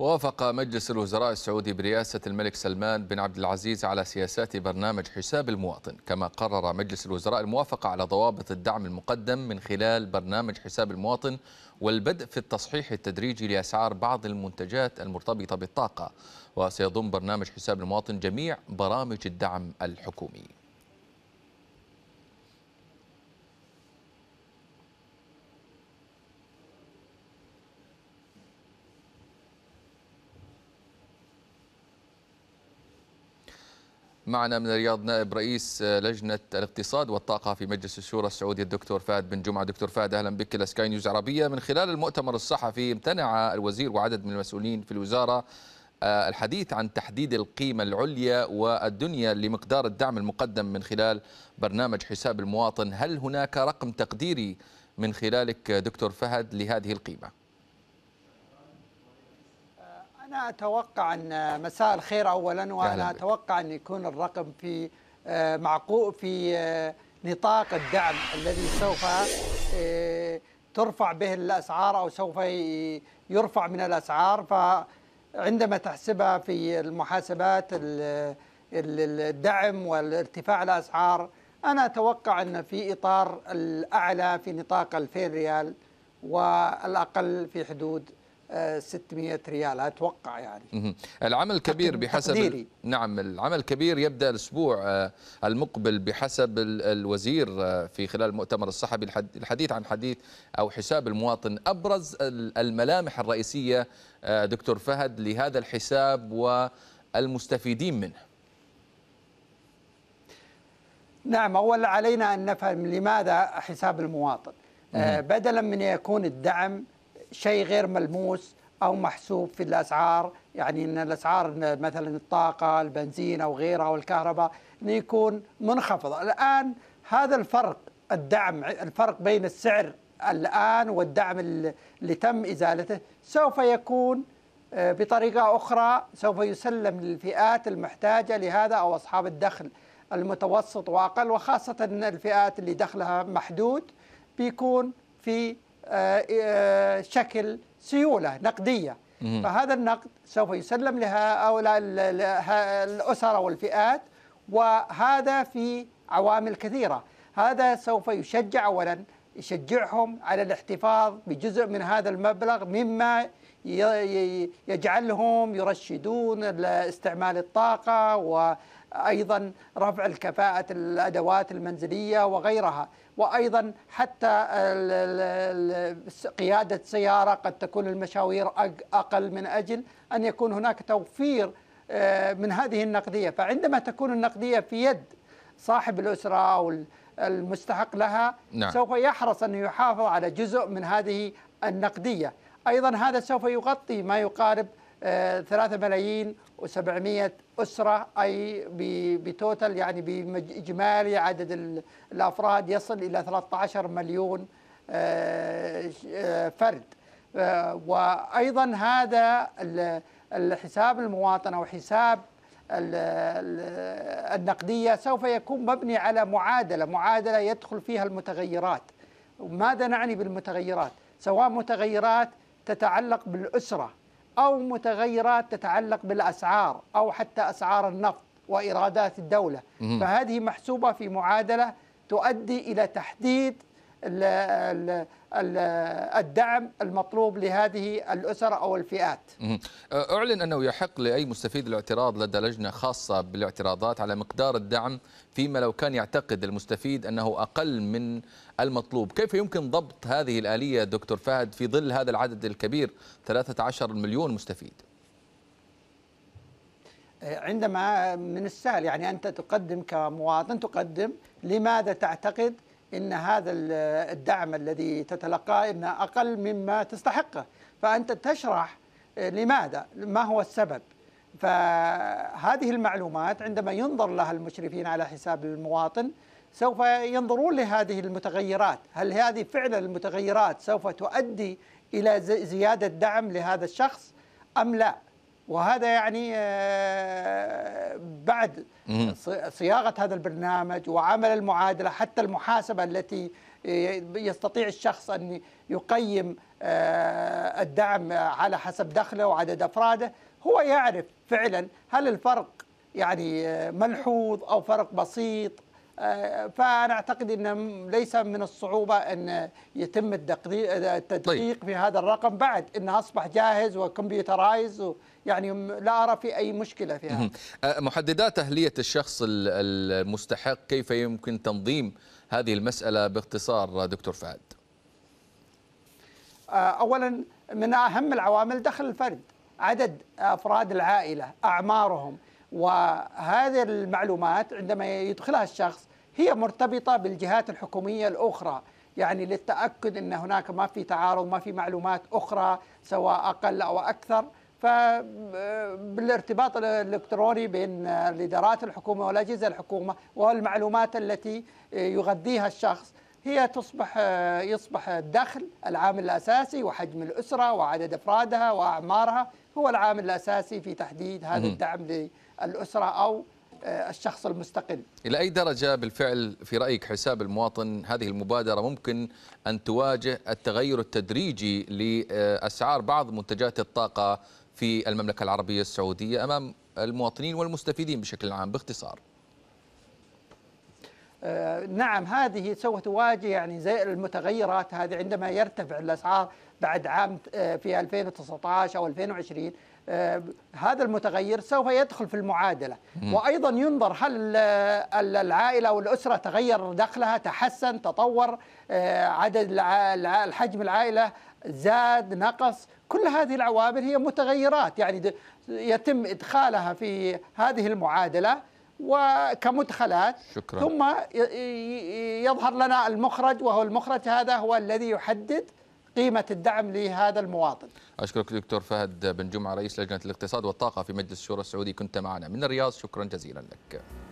وافق مجلس الوزراء السعودي برئاسة الملك سلمان بن عبد العزيز على سياسات برنامج حساب المواطن كما قرر مجلس الوزراء الموافقة على ضوابط الدعم المقدم من خلال برنامج حساب المواطن والبدء في التصحيح التدريجي لأسعار بعض المنتجات المرتبطة بالطاقة وسيضم برنامج حساب المواطن جميع برامج الدعم الحكومي معنا من الرياض نائب رئيس آه، لجنة الاقتصاد والطاقة في مجلس الشورى السعودي الدكتور فهد بن جمعة دكتور فهد أهلا بك إلى سكاي نيوز عربية من خلال المؤتمر الصحفي امتنع الوزير وعدد من المسؤولين في الوزارة آه، الحديث عن تحديد القيمة العليا والدنيا لمقدار الدعم المقدم من خلال برنامج حساب المواطن هل هناك رقم تقديري من خلالك دكتور فهد لهذه القيمة؟ أنا أتوقع أن مساء الخير أولا وأنا أتوقع أن يكون الرقم في آه، معقول في آه، نطاق الدعم الذي سوف آه، ترفع به الأسعار أو سوف يرفع من الأسعار فعندما تحسبها في المحاسبات الدعم والارتفاع الأسعار أنا أتوقع أن في إطار الأعلى في نطاق 2000 ريال والأقل في حدود 600 ريال اتوقع يعني العمل الكبير بحسب نعم العمل الكبير يبدا الاسبوع آه، المقبل بحسب الوزير آه، في خلال المؤتمر الصحفي الحديث عن حديث او حساب المواطن ابرز الملامح الرئيسيه آه، دكتور فهد لهذا الحساب والمستفيدين منه نعم اولا علينا ان نفهم لماذا حساب المواطن بدلا من يكون الدعم شيء غير ملموس او محسوب في الاسعار يعني ان الاسعار مثلا الطاقه البنزين او غيرها والكهرباء انه يكون منخفض الان هذا الفرق الدعم الفرق بين السعر الان والدعم اللي تم ازالته سوف يكون آه، بطريقه اخرى سوف يسلم للفئات المحتاجه لهذا او اصحاب الدخل المتوسط واقل وخاصه الفئات اللي دخلها محدود بيكون في آه، آه، شكل سيولة نقدية فهذا النقد سوف يسلم لهؤلاء الأسر والفئات وهذا في عوامل كثيرة هذا سوف يشجع أولا يشجعهم على الاحتفاظ بجزء من هذا المبلغ مما يجعلهم يرشدون استعمال الطاقة ايضا رفع الكفاءه الادوات المنزليه وغيرها وايضا حتى قياده سياره قد تكون المشاوير اقل من اجل ان يكون هناك توفير آه، من هذه النقديه فعندما تكون النقديه في يد صاحب الاسره او المستحق لها نعم. سوف يحرص ان يحافظ على جزء من هذه النقديه ايضا هذا سوف يغطي ما يقارب 3 ملايين و700 أسرة أي بتوتل يعني بإجمالي عدد الأفراد يصل إلى 13 مليون آه، آه، فرد آه، وأيضا هذا الحساب المواطنة وحساب النقدية سوف يكون مبني على معادلة معادلة يدخل فيها المتغيرات ماذا نعني بالمتغيرات؟ سواء متغيرات تتعلق بالأسرة أو متغيرات تتعلق بالأسعار أو حتى أسعار النفط وإيرادات الدولة فهذه محسوبة في معادلة تؤدي إلى تحديد الدعم المطلوب لهذه الأسر أو الفئات أه، أعلن أنه يحق لأي مستفيد الاعتراض لدى لجنة خاصة بالاعتراضات على مقدار الدعم فيما لو كان يعتقد المستفيد أنه أقل من المطلوب كيف يمكن ضبط هذه الآلية دكتور فهد في ظل هذا العدد الكبير 13 مليون مستفيد أه، عندما من السهل يعني أنت تقدم كمواطن تقدم لماذا تعتقد ان هذا الدعم الذي تتلقاه ان اقل مما تستحقه فانت تشرح آه، لماذا ما هو السبب فهذه المعلومات عندما ينظر لها المشرفين على حساب المواطن سوف ينظرون لهذه المتغيرات هل هذه فعلا المتغيرات سوف تؤدي الى زياده دعم لهذا الشخص ام لا وهذا يعني آه، بعد صياغه هذا البرنامج وعمل المعادله حتى المحاسبه التي آه، يستطيع الشخص ان يقيم آه، الدعم على حسب دخله وعدد افراده هو يعرف فعلا هل الفرق يعني ملحوظ او فرق بسيط آه، فانا اعتقد ان ليس من الصعوبه ان يتم التدقيق طيب. في هذا الرقم بعد انه اصبح جاهز وكمبيوترايز يعني لا ارى في اي مشكله في هذا آه، محددات اهليه الشخص المستحق كيف يمكن تنظيم هذه المساله باختصار دكتور فهد آه، اولا من اهم العوامل دخل الفرد عدد افراد العائله اعمارهم وهذه المعلومات عندما يدخلها الشخص هي مرتبطة بالجهات الحكومية الأخرى يعني للتأكد أن هناك ما في تعارض ما في معلومات أخرى سواء أقل أو أكثر فبالارتباط الالكتروني بين الادارات الحكومه والاجهزه الحكومه والمعلومات التي يغذيها الشخص هي تصبح آه، يصبح الدخل العامل الاساسي وحجم الاسره وعدد افرادها واعمارها هو العامل الاساسي في تحديد هذا الدعم للاسره او آه، الشخص المستقل. الى اي درجه بالفعل في رايك حساب المواطن هذه المبادره ممكن ان تواجه التغير التدريجي لاسعار بعض منتجات الطاقه في المملكه العربيه السعوديه امام المواطنين والمستفيدين بشكل عام باختصار؟ آه، نعم هذه سوف تواجه يعني زي المتغيرات هذه عندما يرتفع الاسعار بعد عام آه، في 2019 او 2020 آه، هذا المتغير سوف يدخل في المعادله وايضا ينظر هل العائله او الاسره تغير دخلها تحسن تطور عدد الحجم العائله زاد نقص كل هذه العوامل هي متغيرات يعني يتم ادخالها في هذه المعادله وكمدخلات شكرا. ثم يظهر لنا المخرج وهو المخرج هذا هو الذي يحدد قيمة الدعم لهذا المواطن أشكرك دكتور فهد بن جمعة رئيس لجنة الاقتصاد والطاقة في مجلس الشورى السعودي كنت معنا من الرياض شكرا جزيلا لك